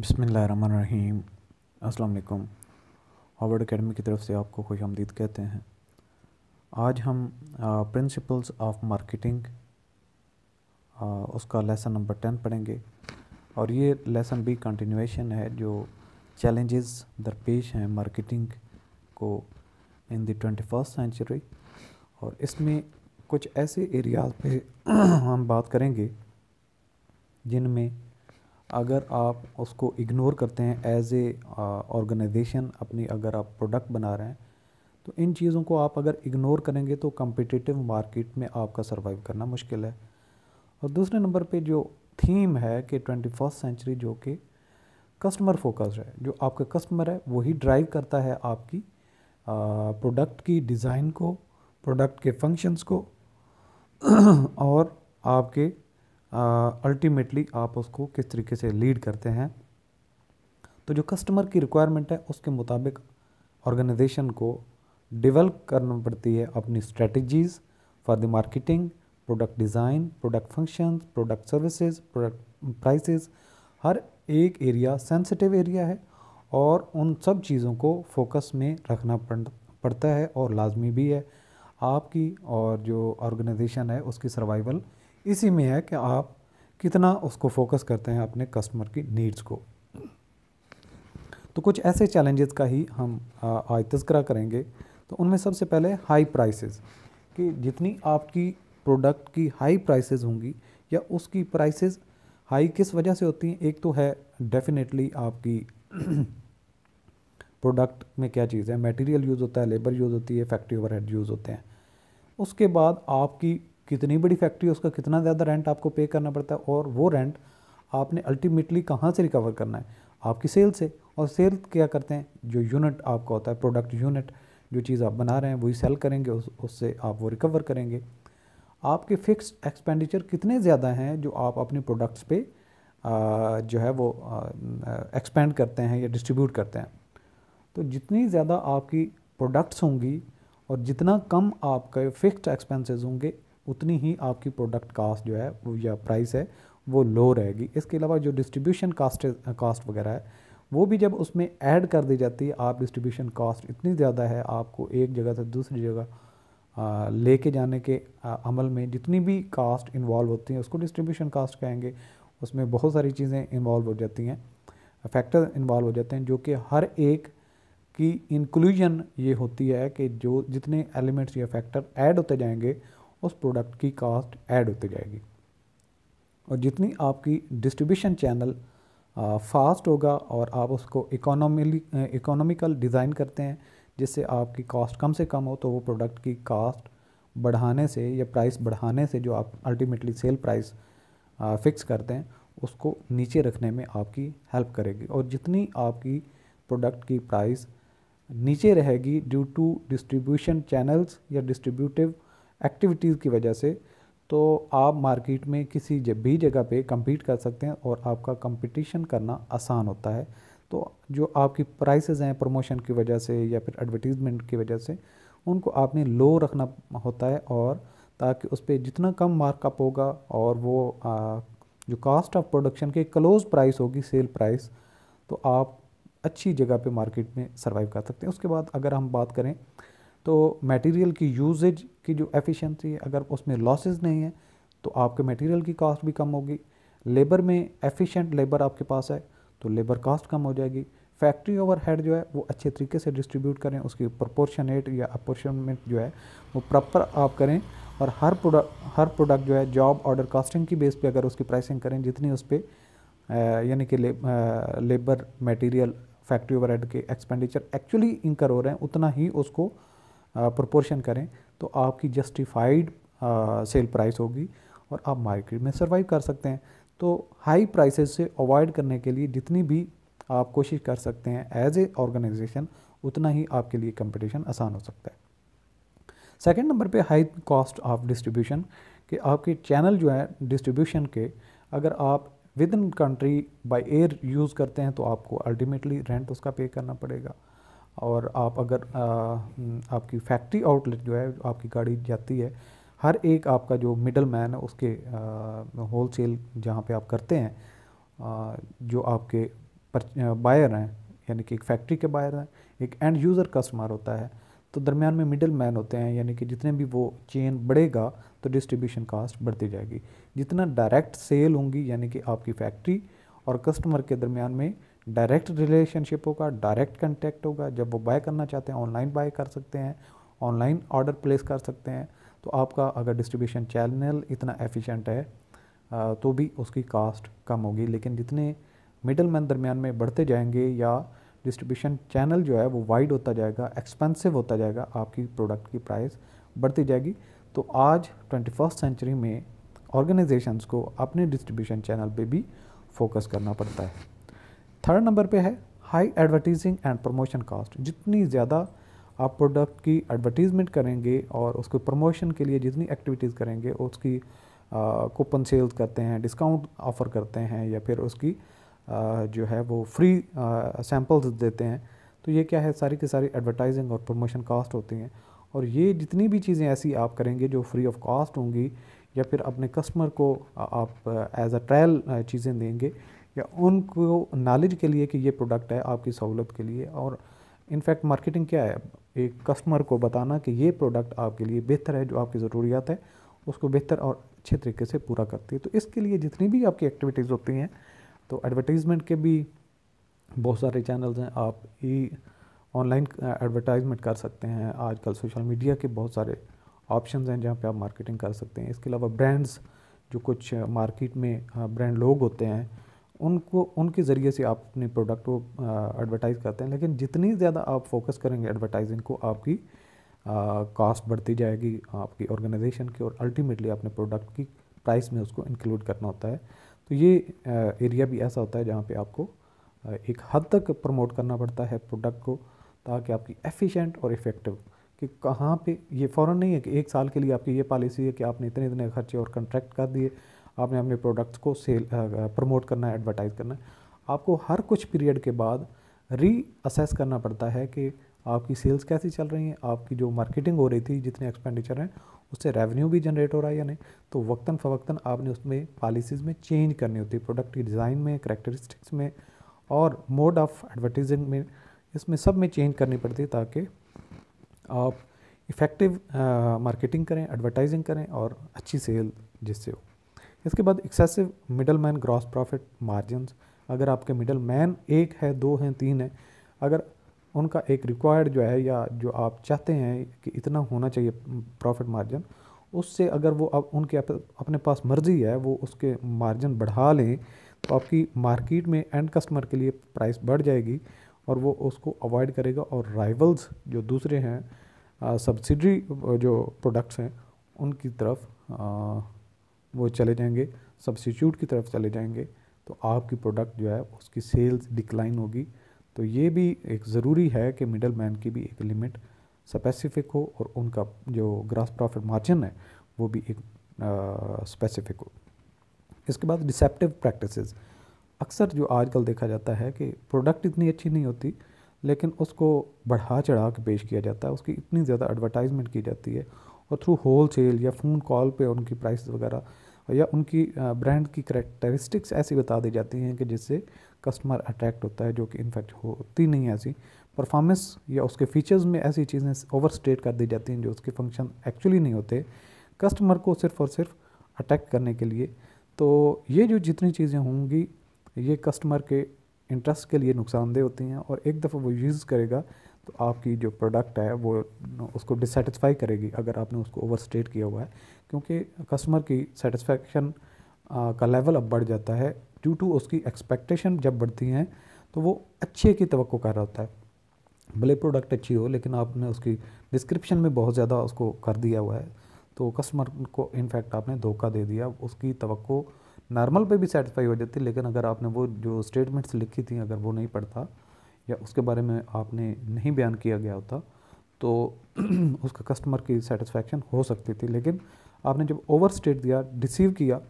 बसमीम अल्लाम Howard academy की तरफ से आपको खुश आमदीद कहते हैं आज हम प्रिंसिपल्स ऑफ मार्केटिंग उसका लेसन नंबर टेन पढ़ेंगे और ये लेसन भी कंटिन्यूएशन है जो चैलेंजेस दरपेश हैं मार्केटिंग को in the twenty first century और इसमें कुछ ऐसे एरियाज पे हम बात करेंगे जिनमें अगर आप उसको इग्नोर करते हैं एज ए ऑर्गेनाइजेशन अपनी अगर आप प्रोडक्ट बना रहे हैं तो इन चीज़ों को आप अगर इग्नोर करेंगे तो कम्पिटिटिव मार्केट में आपका सर्वाइव करना मुश्किल है और दूसरे नंबर पे जो थीम है कि ट्वेंटी फर्स्ट सेंचुरी जो कि कस्टमर फोकस्ड है जो आपका कस्टमर है वही ड्राइव करता है आपकी प्रोडक्ट की डिज़ाइन को प्रोडक्ट के फंक्शंस को और आपके अल्टीमेटली आप उसको किस तरीके से लीड करते हैं तो जो कस्टमर की रिक्वायरमेंट है उसके मुताबिक ऑर्गेनाइजेशन को डेवलप करना पड़ती है अपनी strategies for the marketing product design product functions product services product prices हर एक एरिया सेंसिटिव एरिया है और उन सब चीज़ों को फोकस में रखना पड़ता है और लाजमी भी है आपकी और जो ऑर्गेनाइजेशन है उसकी सर्वाइवल इसी में है कि आप कितना उसको फोकस करते हैं अपने कस्टमर की नीड्स को तो कुछ ऐसे चैलेंजेस का ही हम आज तस्करा करेंगे तो उनमें सबसे पहले हाई प्राइसेस कि जितनी आपकी प्रोडक्ट की हाई प्राइसेस होंगी या उसकी प्राइसेस हाई किस वजह से होती हैं एक तो है डेफिनेटली आपकी प्रोडक्ट में क्या चीज़ है मटेरियल यूज़ होता है लेबर यूज़ होती है फैक्ट्री ओवर यूज़ होते हैं उसके बाद आपकी कितनी बड़ी फैक्ट्री है उसका कितना ज़्यादा रेंट आपको पे करना पड़ता है और वो रेंट आपने अल्टीमेटली कहाँ से रिकवर करना है आपकी सेल से और सेल क्या करते हैं जो यूनिट आपका होता है प्रोडक्ट यूनिट जो चीज़ आप बना रहे हैं वही सेल करेंगे उस उससे आप वो रिकवर करेंगे आपके फिक्स एक्सपेंडिचर कितने ज़्यादा हैं जो आप अपने प्रोडक्ट्स पे आ, जो है वो एक्सपेंड करते हैं या डिस्ट्रीब्यूट करते हैं तो जितनी ज़्यादा आपकी प्रोडक्ट्स होंगी और जितना कम आपके फिक्स्ड एक्सपेंसेस होंगे उतनी ही आपकी प्रोडक्ट कास्ट जो है या प्राइस है वो लो रहेगी इसके अलावा जो डिस्ट्रीब्यूशन कास्ट कास्ट वगैरह है वो भी जब उसमें ऐड कर दी जाती है आप डिस्ट्रीब्यूशन कास्ट इतनी ज़्यादा है आपको एक जगह से दूसरी जगह लेके जाने के आ, अमल में जितनी भी कास्ट इन्वॉल्व होती हैं उसको डिस्ट्रीब्यूशन कास्ट कहेंगे उसमें बहुत सारी चीज़ें इन्वॉल्व हो जाती हैं फैक्टर इन्वॉल्व हो जाते हैं जो कि हर एक की इंक्लूजन ये होती है कि जो जितने एलिमेंट्स या फैक्टर ऐड होते जाएंगे उस प्रोडक्ट की कास्ट ऐड होती जाएगी और जितनी आपकी डिस्ट्रीब्यूशन चैनल फास्ट होगा और आप उसको इकोनॉमिली इकोनॉमिकल डिज़ाइन करते हैं जिससे आपकी कास्ट कम से कम हो तो वो प्रोडक्ट की कास्ट बढ़ाने से या प्राइस बढ़ाने से जो आप अल्टीमेटली सेल प्राइस फिक्स करते हैं उसको नीचे रखने में आपकी हेल्प करेगी और जितनी आपकी प्रोडक्ट की प्राइस नीचे रहेगी ड्यू टू डिस्ट्रीब्यूशन चैनल्स या डिस्ट्रीब्यूटिव एक्टिविटीज़ की वजह से तो आप मार्केट में किसी भी जगह पे कम्पीट कर सकते हैं और आपका कंपटीशन करना आसान होता है तो जो आपकी प्राइसेज हैं प्रमोशन की वजह से या फिर एडवर्टीज़मेंट की वजह से उनको आपने लो रखना होता है और ताकि उस पर जितना कम मार्कअप होगा और वो आ, जो कास्ट ऑफ प्रोडक्शन के क्लोज प्राइस होगी सेल प्राइस तो आप अच्छी जगह पे मार्केट में सर्वाइव कर सकते हैं उसके बाद अगर हम बात करें तो मटेरियल की यूजेज की जो एफिशिएंसी है अगर उसमें लॉसेस नहीं है तो आपके मटेरियल की कॉस्ट भी कम होगी लेबर में एफिशिएंट लेबर आपके पास है तो लेबर कास्ट कम हो जाएगी फैक्ट्री ओवरहेड जो है वो अच्छे तरीके से डिस्ट्रीब्यूट करें उसकी प्रपोर्शनेट या अपोर्शनमेंट जो है वो प्रॉपर आप करें और हर प्रोडक्ट हर प्रोडक्ट जो है जॉब ऑर्डर कास्टिंग की बेस पे अगर उसकी प्राइसिंग करें जितनी उस पर यानी कि ले, लेबर मटेरियल फैक्ट्री ओवरहेड के एक्सपेंडिचर एक्चुअली इंकर हो रहे हैं उतना ही उसको प्रोपोर्शन करें तो आपकी जस्टिफाइड सेल प्राइस होगी और आप मार्केट में सर्वाइव कर सकते हैं तो हाई प्राइसेस से अवॉइड करने के लिए जितनी भी आप कोशिश कर सकते हैं एज ए ऑर्गेनाइजेशन उतना ही आपके लिए कंपटीशन आसान हो सकता है सेकंड नंबर पे हाई कॉस्ट ऑफ डिस्ट्रीब्यूशन कि आपके चैनल जो है डिस्ट्रीब्यूशन के अगर आप within country by air use करते हैं तो आपको अल्टीमेटली रेंट उसका पे करना पड़ेगा और आप अगर आ, हम्म, आपकी फैक्ट्री आउटलेट जो है आपकी गाड़ी जाती है हर एक आपका जो मिडल मैन है उसके होल सेल जहाँ पर आप करते हैं आ, जो आपके बायर हैं यानी कि एक फैक्ट्री के बायर हैं एक एंड यूज़र कस्टमर होता है तो दरमियान में मिडल मैन होते हैं यानी कि जितने भी वो चेन बढ़ेगा तो डिस्ट्रीब्यूशन कास्ट बढ़ती जाएगी जितना डायरेक्ट सेल होंगी यानी कि आपकी फैक्ट्री और कस्टमर के दरमियान में डायरेक्ट रिलेशनशिप होगा डायरेक्ट कंटेक्ट होगा जब वो बाय करना चाहते हैं ऑनलाइन बाय कर सकते हैं ऑनलाइन ऑर्डर प्लेस कर सकते हैं तो आपका अगर डिस्ट्रीब्यूशन चैनल इतना एफिशिएंट है तो भी उसकी कास्ट कम होगी लेकिन जितने मिडल मैन दरमियान में बढ़ते जाएंगे या डिस्ट्रीब्यूशन चैनल जो है वो वाइड होता जाएगा एक्सपेंसिव होता जाएगा आपकी प्रोडक्ट की प्राइस बढ़ती जाएगी तो आज ट्वेंटी फर्स्ट सेंचुरी में ऑर्गेनाइजेशंस को अपने डिस्ट्रीब्यूशन चैनल पे भी फोकस करना पड़ता है थर्ड नंबर पे है high advertising and promotion cost जितनी ज़्यादा आप प्रोडक्ट की एडवर्टीज़मेंट करेंगे और उसको प्रमोशन के लिए जितनी एक्टिविटीज़ करेंगे उसकी कूपन सेल्स करते हैं डिस्काउंट ऑफ़र करते हैं या फिर उसकी आ, जो है वो फ्री सैम्पल्स देते हैं तो ये क्या है सारी की सारी एडवर्टाइजिंग और प्रमोशन कास्ट होती हैं और ये जितनी भी चीज़ें ऐसी आप करेंगे जो फ्री ऑफ कॉस्ट होंगी या फिर अपने कस्टमर को आप एज अ ट्रायल चीज़ें देंगे या उनको नॉलेज के लिए कि ये प्रोडक्ट है आपकी सहूलत के लिए और इनफैक्ट मार्केटिंग क्या है एक कस्टमर को बताना कि ये प्रोडक्ट आपके लिए बेहतर है जो आपकी ज़रूरियात है उसको बेहतर और अच्छे तरीके से पूरा करती है तो इसके लिए जितनी भी आपकी एक्टिविटीज़ होती हैं तो एडवर्टीज़मेंट के भी बहुत सारे चैनल्स हैं आप ई ऑनलाइन एडवर्टाइजमेंट कर सकते हैं आजकल सोशल मीडिया के बहुत सारे ऑप्शन हैं जहाँ पे आप मार्केटिंग कर सकते हैं इसके अलावा ब्रांड्स जो कुछ मार्केट में ब्रांड लोग होते हैं उनको उनके ज़रिए से आप अपने प्रोडक्ट को एडवर्टाइज़ करते हैं लेकिन जितनी ज़्यादा आप फोकस करेंगे एडवर्टाइजिंग को आपकी कास्ट बढ़ती जाएगी आपकी ऑर्गेनाइजेशन की और अल्टीमेटली अपने प्रोडक्ट की प्राइस में उसको इंक्लूड करना होता है तो ये एरिया भी ऐसा होता है जहाँ पे आपको एक हद तक प्रमोट करना पड़ता है प्रोडक्ट को ताकि आपकी एफिशिएंट और इफ़ेक्टिव कि कहाँ पे ये फ़ौरन नहीं है कि एक साल के लिए आपकी ये पॉलिसी है कि आपने इतने इतने खर्चे और कंट्रैक्ट कर दिए आपने अपने प्रोडक्ट्स को सेल प्रमोट करना है एडवर्टाइज़ करना है आपको हर कुछ पीरियड के बाद री असेस करना पड़ता है कि आपकी सेल्स कैसी चल रही हैं आपकी जो मार्केटिंग हो रही थी जितने एक्सपेंडिचर हैं उससे रेवेन्यू भी जनरेट हो रहा है या नहीं तो वक्ता फवक्तन आपने उसमें पॉलिसीज़ में चेंज करनी होती है प्रोडक्ट की डिज़ाइन में करेक्टरिस्टिक्स में और मोड ऑफ एडवर्टीजिंग में इसमें सब में चेंज करनी पड़ती है ताकि आप इफ़ेक्टिव मार्केटिंग करें एडवर्टाइजिंग करें और अच्छी सेल जिससे हो इसके बाद excessive middle man gross profit margin अगर आपके मिडल मैन एक है दो हैं तीन हैं अगर उनका एक रिक्वायर्ड जो है या जो आप चाहते हैं कि इतना होना चाहिए प्रॉफिट मार्जिन उससे अगर वो अब उनके अपने पास मर्जी है वो उसके मार्जिन बढ़ा लें तो आपकी मार्केट में एंड कस्टमर के लिए प्राइस बढ़ जाएगी और वो उसको अवॉइड करेगा और राइवल्स जो दूसरे हैं सब्सिडी जो प्रोडक्ट्स हैं उनकी तरफ आ, वो चले जाएंगे सब्सिट्यूट की तरफ चले जाएंगे तो आपकी प्रोडक्ट जो है उसकी सेल्स डिक्लाइन होगी तो ये भी एक ज़रूरी है कि मिडल मैन की भी एक लिमिट स्पेसिफिक हो और उनका जो ग्रास प्रॉफिट मार्जिन है वो भी एक स्पेसिफिक हो इसके बाद डिसेप्टिव प्रैक्टिसेस अक्सर जो आजकल देखा जाता है कि प्रोडक्ट इतनी अच्छी नहीं होती लेकिन उसको बढ़ा चढ़ा के पेश किया जाता है उसकी इतनी ज़्यादा एडवर्टाइजमेंट की जाती है और थ्रू होल सेल या फ़ोन कॉल पे उनकी प्राइस वगैरह या उनकी ब्रांड की करेक्टरिस्टिक्स ऐसी बता दी जाती हैं कि जिससे कस्टमर अट्रैक्ट होता है जो कि इनफैक्ट होती नहीं ऐसी परफॉर्मेंस या उसके फीचर्स में ऐसी चीज़ें ओवर स्टेट कर दी जाती हैं जो उसके फंक्शन एक्चुअली नहीं होते कस्टमर को सिर्फ और सिर्फ अट्रैक्ट करने के लिए तो ये जो जितनी चीज़ें होंगी ये कस्टमर के इंटरेस्ट के लिए नुकसानदेह होती हैं और एक दफ़ा वो यूज़ करेगा तो आपकी जो प्रोडक्ट है वो उसको डिससेटिस्फाई करेगी अगर आपने उसको ओवर स्टेट किया हुआ है क्योंकि कस्टमर की सेटिस्फेक्शन का लेवल अब बढ़ जाता है ड्यू टू उसकी एक्सपेक्टेशन जब बढ़ती हैं तो वो अच्छे की तो कर रहा होता है भले प्रोडक्ट अच्छी हो लेकिन आपने उसकी डिस्क्रिप्शन में बहुत ज़्यादा उसको कर दिया हुआ है तो कस्टमर को इनफैक्ट आपने धोखा दे दिया उसकी तो नॉर्मल पे भी सेटिस्फाई हो जाती लेकिन अगर आपने वो जो स्टेटमेंट्स लिखी थी अगर वो नहीं पढ़ता या उसके बारे में आपने नहीं बयान किया गया होता तो उसका कस्टमर की सेटिस्फेक्शन हो सकती थी लेकिन आपने जब ओवर स्टेट दिया रिसीव किया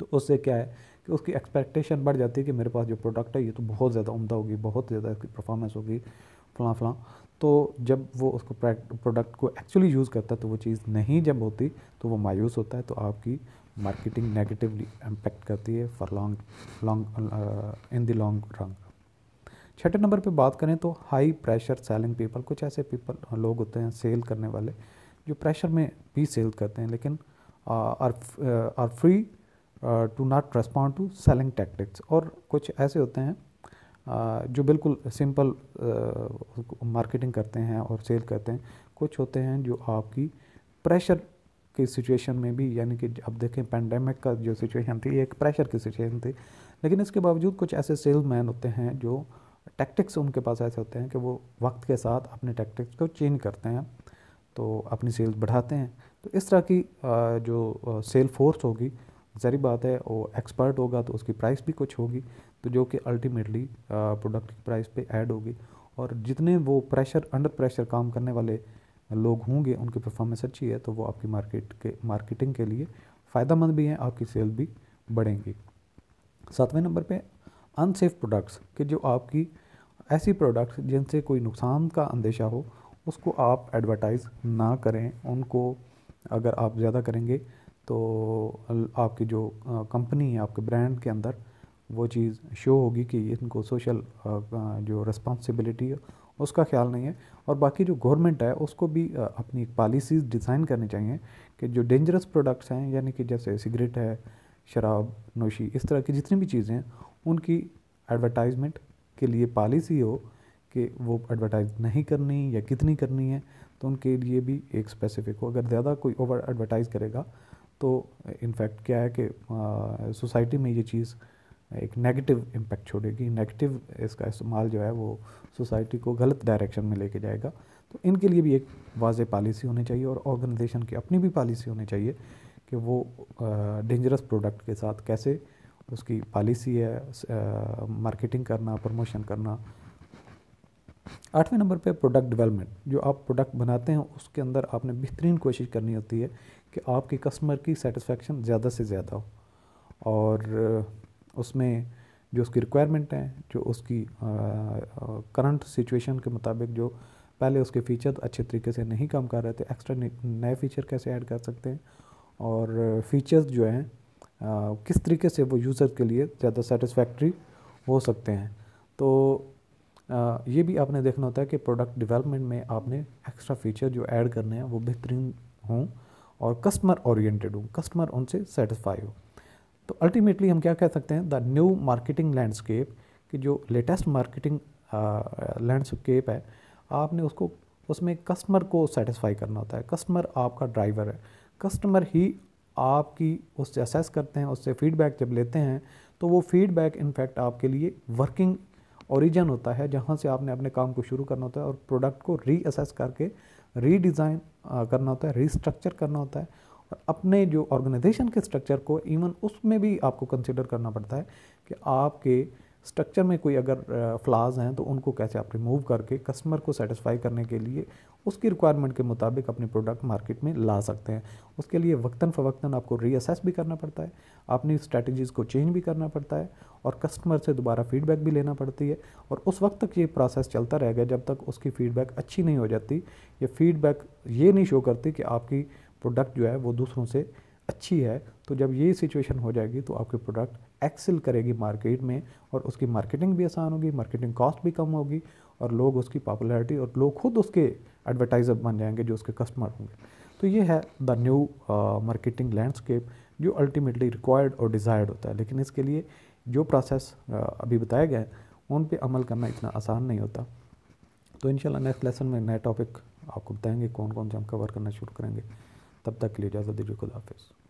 तो उससे क्या है कि उसकी एक्सपेक्टेशन बढ़ जाती है कि मेरे पास जो प्रोडक्ट है ये तो बहुत ज़्यादा उमदा होगी बहुत ज़्यादा इसकी परफॉर्मेंस होगी फ़लाँ फ़लाँ तो जब वो उसको प्रोडक्ट को एक्चुअली यूज़ करता है तो वो चीज़ नहीं जब होती तो वो मायूस होता है तो आपकी मार्केटिंग नेगेटिवली इम्पेक्ट करती है for long long in the long run छठे नंबर पे बात करें तो हाई प्रेशर सेलिंग पीपल कुछ ऐसे पीपल लोग होते हैं सेल करने वाले जो प्रेशर में भी सेल करते हैं लेकिन are are free to not respond to selling tactics और कुछ ऐसे होते हैं जो बिल्कुल सिंपल मार्केटिंग करते हैं और सेल करते हैं कुछ होते हैं जो आपकी प्रेशर की सिचुएशन में भी यानी कि अब देखें पेंडेमिक का जो सिचुएशन थी एक प्रेशर की सिचुएशन थी लेकिन इसके बावजूद कुछ ऐसे सेल्समैन मैन होते हैं जो टैक्टिक्स उनके पास ऐसे होते हैं कि वो वक्त के साथ अपने टैक्टिक्स को चेंज करते हैं तो अपनी सेल्स बढ़ाते हैं तो इस तरह की जो सेल फोर्स होगी जरी बात है वो एक्सपर्ट होगा तो उसकी प्राइस भी कुछ होगी तो जो कि अल्टीमेटली प्रोडक्ट की प्राइस पे ऐड होगी और जितने वो प्रेशर अंडर प्रेशर काम करने वाले लोग होंगे उनकी परफॉर्मेंस अच्छी है तो वो आपकी मार्केट के मार्केटिंग के लिए फ़ायदा मंद भी हैं आपकी सेल भी बढ़ेंगी सातवें नंबर पे अनसेफ प्रोडक्ट्स कि जो आपकी ऐसी प्रोडक्ट्स जिनसे कोई नुकसान का अंदेशा हो उसको आप एडवर्टाइज़ ना करें उनको अगर आप ज़्यादा करेंगे तो आपकी जो कंपनी है आपके ब्रांड के अंदर वो चीज़ शो होगी कि इनको सोशल जो रिस्पॉन्सिबिलिटी है उसका ख्याल नहीं है और बाकी जो गवर्नमेंट है उसको भी अपनी पॉलिसीज़ डिज़ाइन करनी चाहिए कि जो डेंजरस प्रोडक्ट्स हैं यानी कि जैसे सिगरेट है शराब नोशी इस तरह की जितनी भी चीज़ें हैं उनकी एडवर्टाइजमेंट के लिए पॉलिसी हो कि वो एडवर्टाइज नहीं करनी या कितनी करनी है तो उनके लिए भी एक स्पेसिफिक हो अगर ज़्यादा कोई ओवर एडवर्टाइज करेगा तो इनफैक्ट क्या है कि सोसाइटी में ये चीज़ एक नेगेटिव इम्पैक्ट छोड़ेगी नेगेटिव इसका इस्तेमाल जो है वो सोसाइटी को गलत डायरेक्शन में लेके जाएगा तो इनके लिए भी एक वाज पॉलिसी होनी चाहिए और ऑर्गेनाइजेशन की अपनी भी पॉलिसी होनी चाहिए कि वो डेंजरस प्रोडक्ट के साथ कैसे उसकी पॉलिसी है मार्केटिंग करना प्रमोशन करना आठवें नंबर पे प्रोडक्ट डेवलपमेंट जो आप प्रोडक्ट बनाते हैं उसके अंदर आपने बेहतरीन कोशिश करनी होती है कि आपके कस्टमर की सेटिस्फेक्शन ज़्यादा से ज़्यादा हो और उसमें जो उसकी रिक्वायरमेंट हैं जो उसकी करंट सिचुएशन के मुताबिक जो पहले उसके फीचर अच्छे तरीके से नहीं काम कर रहे थे एक्स्ट्रा नए फीचर कैसे ऐड कर सकते हैं और फीचर्स जो हैं किस तरीके से वो यूज़र के लिए ज़्यादा सेटिस्फैक्ट्री हो सकते हैं तो ये भी आपने देखना होता है कि प्रोडक्ट डेवलपमेंट में आपने एक्स्ट्रा फीचर जो ऐड करने हैं वो बेहतरीन हों और कस्टमर ओरिएंटेड हों कस्टमर उनसे सेटिस्फाई हो तो अल्टीमेटली हम क्या कह सकते हैं द न्यू मार्केटिंग लैंडस्केप कि जो लेटेस्ट मार्केटिंग लैंडस्केप है आपने उसको उसमें कस्टमर को सेटिस्फाई करना होता है कस्टमर आपका ड्राइवर है कस्टमर ही आपकी उससे असेस करते हैं उससे फीडबैक जब लेते हैं तो वो फीडबैक इनफैक्ट आपके लिए वर्किंग ओरिजन होता है जहाँ से आपने अपने काम को शुरू करना होता है और प्रोडक्ट को रीअसेस करके रीडिज़ाइन करना होता है रीस्ट्रक्चर करना होता है और अपने जो ऑर्गेनाइजेशन के स्ट्रक्चर को इवन उसमें भी आपको कंसिडर करना पड़ता है कि आपके स्ट्रक्चर में कोई अगर फ्लाज हैं तो उनको कैसे आप रिमूव करके कस्टमर को सेटिस्फाई करने के लिए उसकी रिक्वायरमेंट के मुताबिक अपने प्रोडक्ट मार्केट में ला सकते हैं उसके लिए वक्ता फवक्तन आपको रीअसेस भी करना पड़ता है अपनी स्ट्रेटजीज़ को चेंज भी करना पड़ता है और कस्टमर से दोबारा फीडबैक भी लेना पड़ती है और उस वक्त तक ये प्रोसेस चलता रहेगा जब तक उसकी फ़ीडबैक अच्छी नहीं हो जाती या फीडबैक ये नहीं शो करती कि आपकी प्रोडक्ट जो है वो दूसरों से अच्छी है तो जब ये सिचुएशन हो जाएगी तो आपके प्रोडक्ट एक्सेल करेगी मार्केट में और उसकी मार्केटिंग भी आसान होगी मार्केटिंग कॉस्ट भी कम होगी और लोग उसकी पॉपुलैरिटी और लोग खुद उसके एडवर्टाइज़र बन जाएंगे जो उसके कस्टमर होंगे तो ये है द न्यू मार्केटिंग लैंडस्केप जो अल्टीमेटली रिक्वायर्ड और डिज़ायर्ड होता है लेकिन इसके लिए जो प्रोसेस uh, अभी बताया गया है उन पर अमल करना इतना आसान नहीं होता तो इन नेक्स्ट लेसन में नए टॉपिक आपको बताएंगे कौन कौन से हम कवर करना शुरू करेंगे तब तक के लिए इजाज़त दीजिए खुदाफिज़